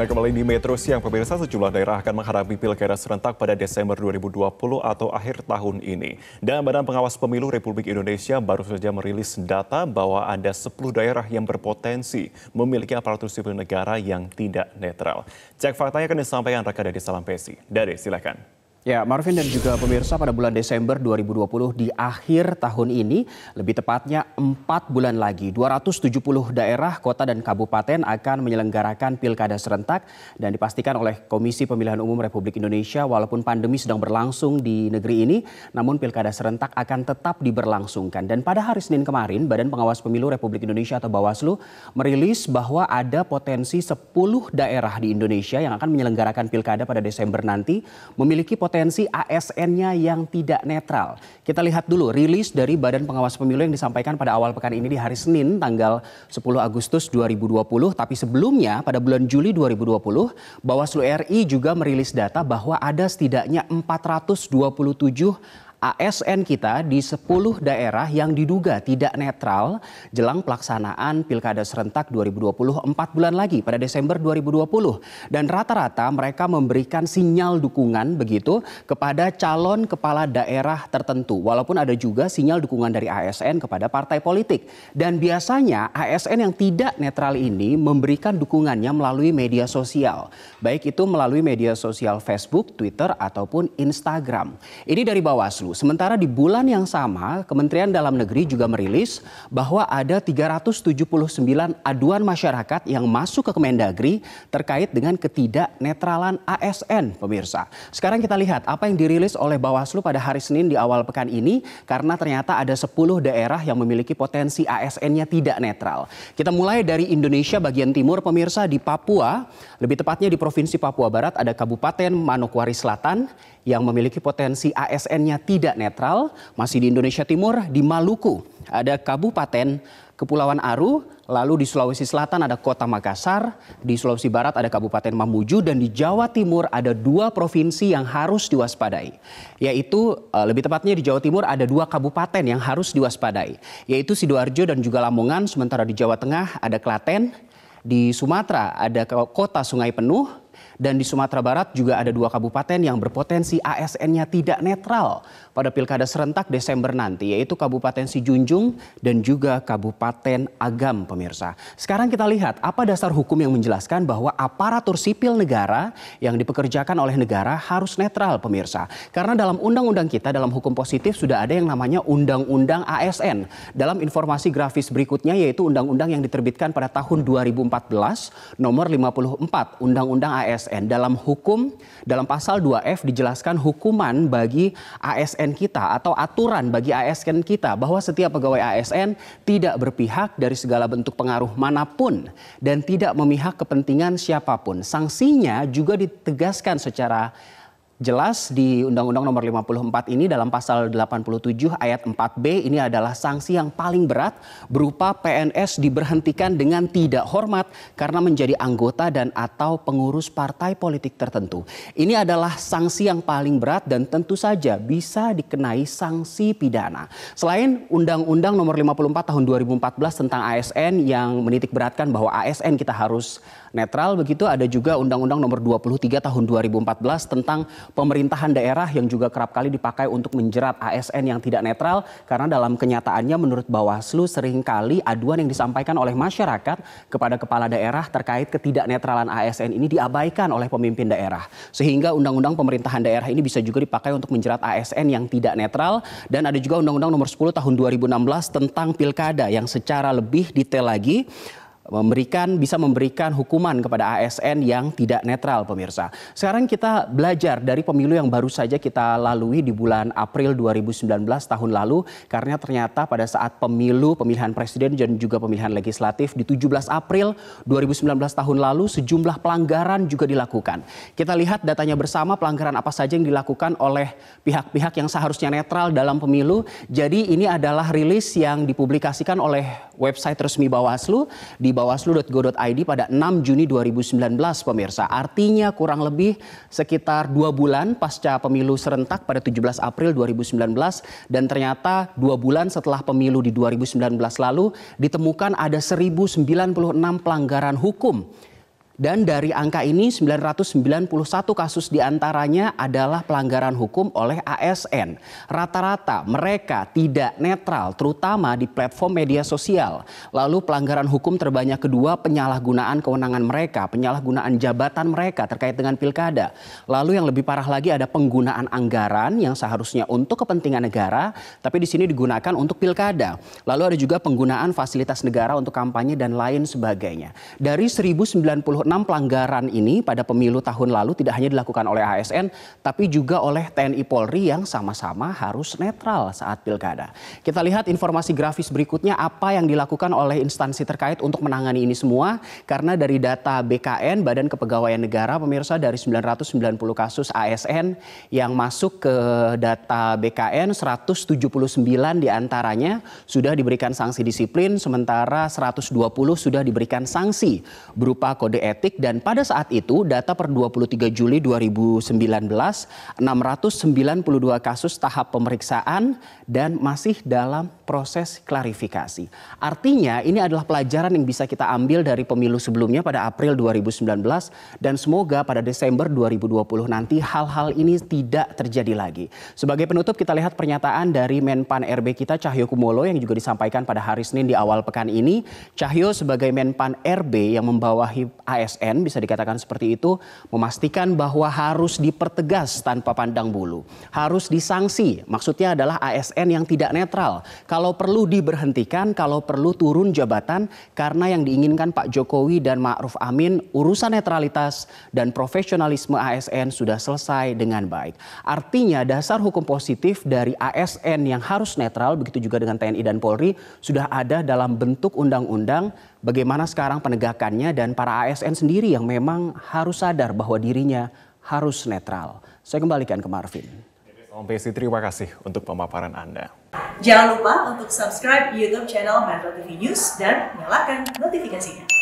Nah, kembali di Metro Siang, pemirsa sejumlah daerah akan menghadapi pilkada serentak pada Desember 2020 atau akhir tahun ini. Dan Badan Pengawas Pemilu Republik Indonesia baru saja merilis data bahwa ada 10 daerah yang berpotensi memiliki aparatur sipil negara yang tidak netral. Cek faktanya akan disampaikan rekan dari Salam Pesi. Dari, silakan. Ya, Marvin dan juga pemirsa pada bulan Desember 2020 di akhir tahun ini, lebih tepatnya 4 bulan lagi, 270 daerah, kota dan kabupaten akan menyelenggarakan pilkada serentak dan dipastikan oleh Komisi Pemilihan Umum Republik Indonesia walaupun pandemi sedang berlangsung di negeri ini, namun pilkada serentak akan tetap diberlangsungkan. Dan pada hari Senin kemarin, Badan Pengawas Pemilu Republik Indonesia atau Bawaslu merilis bahwa ada potensi 10 daerah di Indonesia yang akan menyelenggarakan pilkada pada Desember nanti memiliki potensi potensi ASN-nya yang tidak netral. Kita lihat dulu rilis dari Badan Pengawas Pemilu yang disampaikan pada awal pekan ini di hari Senin tanggal 10 Agustus 2020. Tapi sebelumnya pada bulan Juli 2020, Bawaslu RI juga merilis data bahwa ada setidaknya 427 ASN kita di 10 daerah yang diduga tidak netral jelang pelaksanaan Pilkada Serentak 2020 4 bulan lagi pada Desember 2020. Dan rata-rata mereka memberikan sinyal dukungan begitu kepada calon kepala daerah tertentu. Walaupun ada juga sinyal dukungan dari ASN kepada partai politik. Dan biasanya ASN yang tidak netral ini memberikan dukungannya melalui media sosial. Baik itu melalui media sosial Facebook, Twitter, ataupun Instagram. Ini dari Bawaslu. Sementara di bulan yang sama, Kementerian Dalam Negeri juga merilis bahwa ada 379 aduan masyarakat yang masuk ke Kemendagri terkait dengan ketidaknetralan ASN, pemirsa. Sekarang kita lihat apa yang dirilis oleh Bawaslu pada hari Senin di awal pekan ini karena ternyata ada 10 daerah yang memiliki potensi ASN-nya tidak netral. Kita mulai dari Indonesia bagian timur, pemirsa di Papua, lebih tepatnya di Provinsi Papua Barat ada Kabupaten Manokwari Selatan yang memiliki potensi ASN-nya tidak netral, masih di Indonesia Timur, di Maluku ada Kabupaten Kepulauan Aru, lalu di Sulawesi Selatan ada Kota Makassar, di Sulawesi Barat ada Kabupaten Mamuju, dan di Jawa Timur ada dua provinsi yang harus diwaspadai. Yaitu, eh, lebih tepatnya di Jawa Timur ada dua kabupaten yang harus diwaspadai, yaitu Sidoarjo dan juga Lamongan, sementara di Jawa Tengah ada Klaten, di Sumatera ada kota sungai penuh, dan di Sumatera Barat juga ada dua kabupaten yang berpotensi ASN-nya tidak netral pada pilkada serentak Desember nanti yaitu Kabupaten Sijunjung dan juga Kabupaten Agam pemirsa. Sekarang kita lihat apa dasar hukum yang menjelaskan bahwa aparatur sipil negara yang dipekerjakan oleh negara harus netral pemirsa. Karena dalam undang-undang kita dalam hukum positif sudah ada yang namanya Undang-Undang ASN. Dalam informasi grafis berikutnya yaitu undang-undang yang diterbitkan pada tahun 2014 nomor 54 Undang-Undang ASN. Dalam hukum dalam pasal 2F dijelaskan hukuman bagi ASN ASN kita atau aturan bagi ASN kita bahwa setiap pegawai ASN tidak berpihak dari segala bentuk pengaruh manapun dan tidak memihak kepentingan siapapun. Sanksinya juga ditegaskan secara jelas di Undang-Undang Nomor 54 ini dalam pasal 87 ayat 4B ini adalah sanksi yang paling berat berupa PNS diberhentikan dengan tidak hormat karena menjadi anggota dan atau pengurus partai politik tertentu. Ini adalah sanksi yang paling berat dan tentu saja bisa dikenai sanksi pidana. Selain Undang-Undang Nomor 54 tahun 2014 tentang ASN yang menitik beratkan bahwa ASN kita harus netral begitu ada juga Undang-Undang Nomor 23 tahun 2014 tentang pemerintahan daerah yang juga kerap kali dipakai untuk menjerat ASN yang tidak netral karena dalam kenyataannya menurut Bawaslu seringkali aduan yang disampaikan oleh masyarakat kepada kepala daerah terkait ketidaknetralan ASN ini diabaikan oleh pemimpin daerah. Sehingga undang-undang pemerintahan daerah ini bisa juga dipakai untuk menjerat ASN yang tidak netral dan ada juga undang-undang nomor 10 tahun 2016 tentang pilkada yang secara lebih detail lagi memberikan bisa memberikan hukuman kepada ASN yang tidak netral pemirsa. Sekarang kita belajar dari pemilu yang baru saja kita lalui di bulan April 2019 tahun lalu karena ternyata pada saat pemilu pemilihan presiden dan juga pemilihan legislatif di 17 April 2019 tahun lalu sejumlah pelanggaran juga dilakukan. Kita lihat datanya bersama pelanggaran apa saja yang dilakukan oleh pihak-pihak yang seharusnya netral dalam pemilu. Jadi ini adalah rilis yang dipublikasikan oleh website resmi Bawaslu di di bawaslu.go.id pada 6 Juni 2019 pemirsa. Artinya kurang lebih sekitar dua bulan pasca pemilu serentak pada 17 April 2019 dan ternyata dua bulan setelah pemilu di 2019 lalu ditemukan ada 1096 pelanggaran hukum dan dari angka ini 991 kasus diantaranya adalah pelanggaran hukum oleh ASN. Rata-rata mereka tidak netral terutama di platform media sosial. Lalu pelanggaran hukum terbanyak kedua penyalahgunaan kewenangan mereka, penyalahgunaan jabatan mereka terkait dengan pilkada. Lalu yang lebih parah lagi ada penggunaan anggaran yang seharusnya untuk kepentingan negara tapi di sini digunakan untuk pilkada. Lalu ada juga penggunaan fasilitas negara untuk kampanye dan lain sebagainya. Dari 1096 enam pelanggaran ini pada pemilu tahun lalu tidak hanya dilakukan oleh ASN tapi juga oleh TNI Polri yang sama-sama harus netral saat pilkada. Kita lihat informasi grafis berikutnya apa yang dilakukan oleh instansi terkait untuk menangani ini semua karena dari data BKN Badan Kepegawaian Negara pemirsa dari 990 kasus ASN yang masuk ke data BKN 179 diantaranya sudah diberikan sanksi disiplin sementara 120 sudah diberikan sanksi berupa kode etik dan pada saat itu data per 23 Juli 2019 692 kasus tahap pemeriksaan dan masih dalam proses klarifikasi. Artinya ini adalah pelajaran yang bisa kita ambil dari pemilu sebelumnya pada April 2019 dan semoga pada Desember 2020 nanti hal-hal ini tidak terjadi lagi. Sebagai penutup kita lihat pernyataan dari Menpan RB kita Cahyo Kumolo yang juga disampaikan pada hari Senin di awal pekan ini. Cahyo sebagai Menpan RB yang membawahi AS ASN bisa dikatakan seperti itu memastikan bahwa harus dipertegas tanpa pandang bulu. Harus disangsi, maksudnya adalah ASN yang tidak netral. Kalau perlu diberhentikan, kalau perlu turun jabatan karena yang diinginkan Pak Jokowi dan Ma'ruf Amin urusan netralitas dan profesionalisme ASN sudah selesai dengan baik. Artinya dasar hukum positif dari ASN yang harus netral begitu juga dengan TNI dan Polri sudah ada dalam bentuk undang-undang bagaimana sekarang penegakannya dan para ASN sendiri yang memang harus sadar bahwa dirinya harus netral. Saya kembalikan ke Marvin. Om Pesi, terima kasih untuk pemaparan Anda. Jangan lupa untuk subscribe YouTube channel Metro TV News dan nyalakan notifikasinya.